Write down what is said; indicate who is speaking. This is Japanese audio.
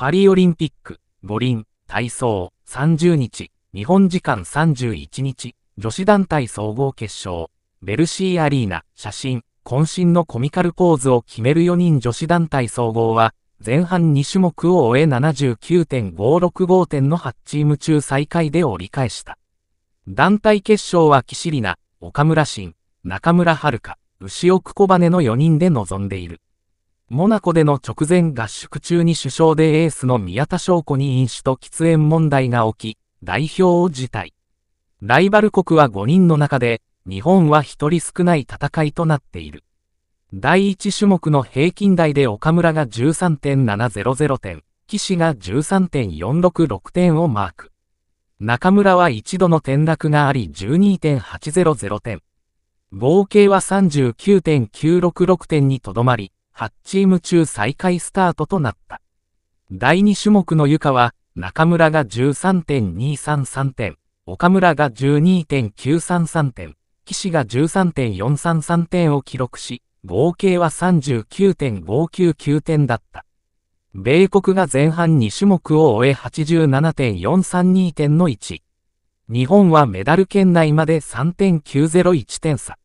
Speaker 1: パリオリンピック、五輪、体操、30日、日本時間31日、女子団体総合決勝、ベルシーアリーナ、写真、渾身のコミカルポーズを決める4人女子団体総合は、前半2種目を終え79.565点の8チーム中最下位で折り返した。団体決勝は岸里奈、岡村慎、中村遥、牛奥小羽の4人で臨んでいる。モナコでの直前合宿中に首相でエースの宮田翔子に飲酒と喫煙問題が起き、代表を辞退。ライバル国は5人の中で、日本は1人少ない戦いとなっている。第1種目の平均台で岡村が13.700点、岸が13.466点をマーク。中村は一度の転落があり12.800点。合計は39.966点にとどまり、8チーム中最下位スタートとなった。第2種目のゆかは、中村が13.233点、岡村が12.933点、岸が13.433点を記録し、合計は39.599点だった。米国が前半2種目を終え87.432点の1。日本はメダル圏内まで3.901点差。